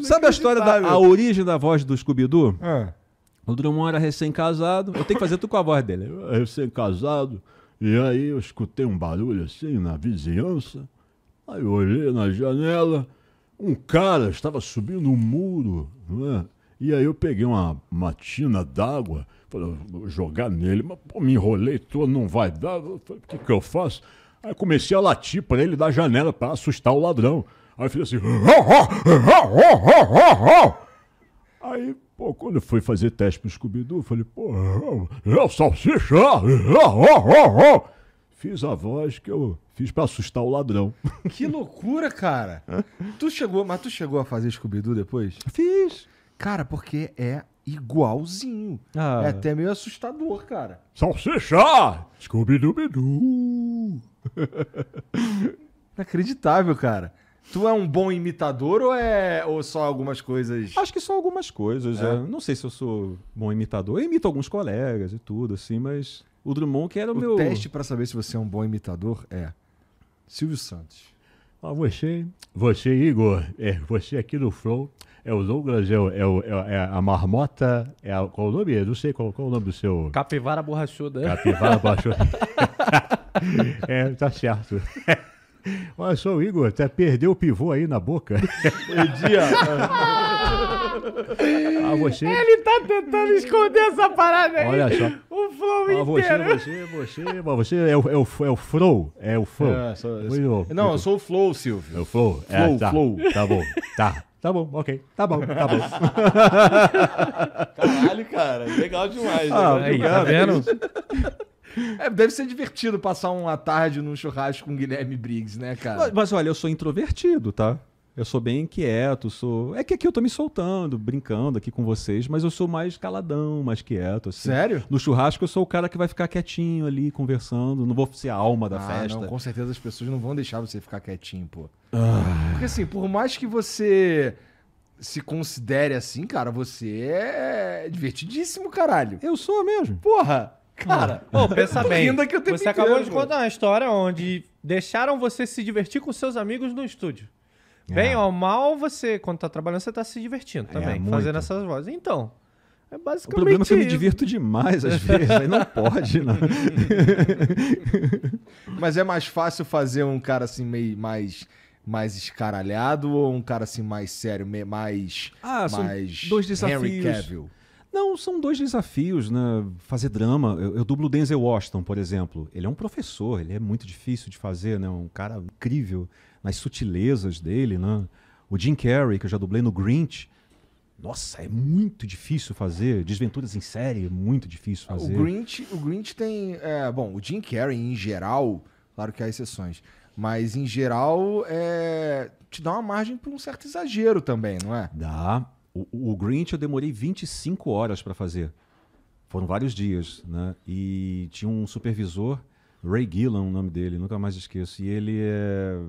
Sabe a história da a origem da voz do Scooby-Doo? É. O Drummond era recém-casado. Eu tenho que fazer tudo com a voz dele. É, recém-casado. E aí eu escutei um barulho assim na vizinhança. Aí eu olhei na janela. Um cara estava subindo um muro, é? E aí eu peguei uma matina d'água, falei, vou jogar nele, mas pô, me enrolei todo, não vai dar, Falei o que, que eu faço? Aí comecei a latir para ele da janela para assustar o ladrão. Aí fiz assim. Aí, pô, quando eu fui fazer teste pro Scooby-Doo, falei, pô, é o salsicha! Fiz a voz que eu fiz para assustar o ladrão. Que loucura, cara! tu chegou, mas tu chegou a fazer Scooby-Doo depois? Fiz! Cara, porque é igualzinho. Ah. É até meio assustador, cara. Salsicha! Scooby-Doo! Inacreditável, cara. Tu é um bom imitador ou é ou só algumas coisas? Acho que só algumas coisas. É? é. Não sei se eu sou bom imitador. Eu imito alguns colegas e tudo, assim, mas o Drummond que era o, o meu. O teste para saber se você é um bom imitador é Silvio Santos. Ah, você, você Igor, é, você aqui no Flow, é o Douglas, é, o, é, o, é, é a marmota, é a, qual o nome? Eu não sei qual, qual o nome do seu... Capivara borrachuda. Capivara borrachuda. é, tá certo. Olha só o Igor, até perdeu o pivô aí na boca. Edia. ah, você... Ele tá tentando esconder essa parada aí. Olha só. O flow ah, inteiro. Você, você, você, você é o, é o, é o Flow. É o Flow. É, sou, sou... Não, eu sou o Flow, Silvio. É o Flow. É, flow, é, tá, Flow. Tá bom, tá. Tá bom, ok. Tá bom, tá bom. Caralho, cara. Legal demais. Ah, aí, tá vendo? É, deve ser divertido passar uma tarde num churrasco com Guilherme Briggs, né, cara? Mas, mas, olha, eu sou introvertido, tá? Eu sou bem quieto. sou. É que aqui eu tô me soltando, brincando aqui com vocês, mas eu sou mais caladão, mais quieto. Assim. Sério? No churrasco eu sou o cara que vai ficar quietinho ali, conversando. Não vou ser a alma da ah, festa. Não, com certeza as pessoas não vão deixar você ficar quietinho, pô. Ah. Porque assim, por mais que você se considere assim, cara, você é divertidíssimo, caralho. Eu sou mesmo. Porra! Cara, pô, pensa bem. você acabou de contar uma história onde deixaram você se divertir com seus amigos no estúdio. É. Bem ou mal, você, quando tá trabalhando, você tá se divertindo é, também, é, fazendo essas vozes. Então, é basicamente. O problema é que eu me divirto demais às vezes, aí não pode, não. Né? Mas é mais fácil fazer um cara assim, meio mais mais escaralhado ou um cara assim mais sério, mais ah, mais dois desafios. Henry Cavill. Não, são dois desafios, né? Fazer drama. Eu, eu dublo Denzel Washington, por exemplo. Ele é um professor, ele é muito difícil de fazer, né? Um cara incrível nas sutilezas dele, né? O Jim Carrey, que eu já dublei no Grinch. Nossa, é muito difícil fazer. Desventuras em série é muito difícil ah, fazer. O Grinch, o Grinch tem. É, bom, o Jim Carrey, em geral, claro que há exceções, mas em geral, é, te dá uma margem para um certo exagero também, não é? Dá. O, o Grinch eu demorei 25 horas para fazer. Foram vários dias, né? E tinha um supervisor, Ray Gillan, o nome dele, nunca mais esqueço. E ele é...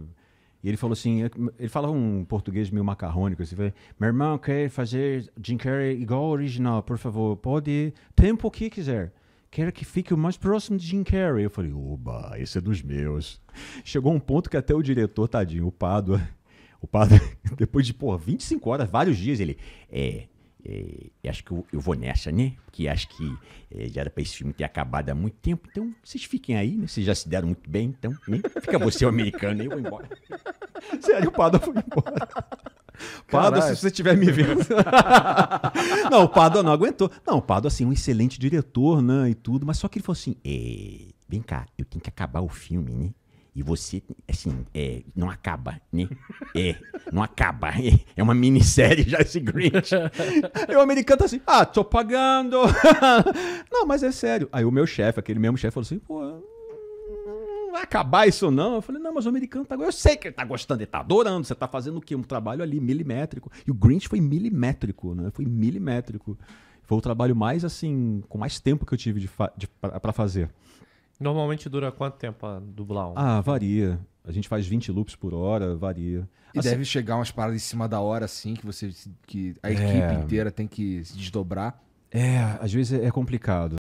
E ele falou assim, ele falava um português meio macarrônico, assim, meu irmão quer fazer Jim Carrey igual ao original, por favor, pode, tempo que quiser. Quero que fique o mais próximo de Jim Carrey. Eu falei, oba, esse é dos meus. Chegou um ponto que até o diretor, tadinho, o Pádua, o padre, depois de, porra, 25 horas, vários dias, ele. É, é, é, acho que eu, eu, vou nessa, né? Porque acho que é, já era pra esse filme ter acabado há muito tempo. Então, vocês fiquem aí, né? Vocês já se deram muito bem, então, né? Fica você, o americano, eu vou embora. Sério, o Pado foi embora. Pado, se você estiver me vendo. não, o Pado não aguentou. Não, o Pado, assim, um excelente diretor, né? E tudo, mas só que ele falou assim: é, vem cá, eu tenho que acabar o filme, né? E você, assim, é, não acaba, né? É, não acaba. É, é uma minissérie já esse Grinch. e o americano tá assim, ah, tô pagando. não, mas é sério. Aí o meu chefe, aquele mesmo chefe, falou assim, pô, não vai acabar isso não. Eu falei, não, mas o americano tá Eu sei que ele tá gostando, ele tá adorando. Você tá fazendo o quê? Um trabalho ali milimétrico. E o Grinch foi milimétrico, né? Foi milimétrico. Foi o trabalho mais, assim, com mais tempo que eu tive de fa... de... para fazer. Normalmente dura quanto tempo a dublar um? Ah, varia. A gente faz 20 loops por hora, varia. E assim, deve chegar umas paradas em cima da hora, assim, que você. que a é. equipe inteira tem que se desdobrar. É, às vezes é complicado.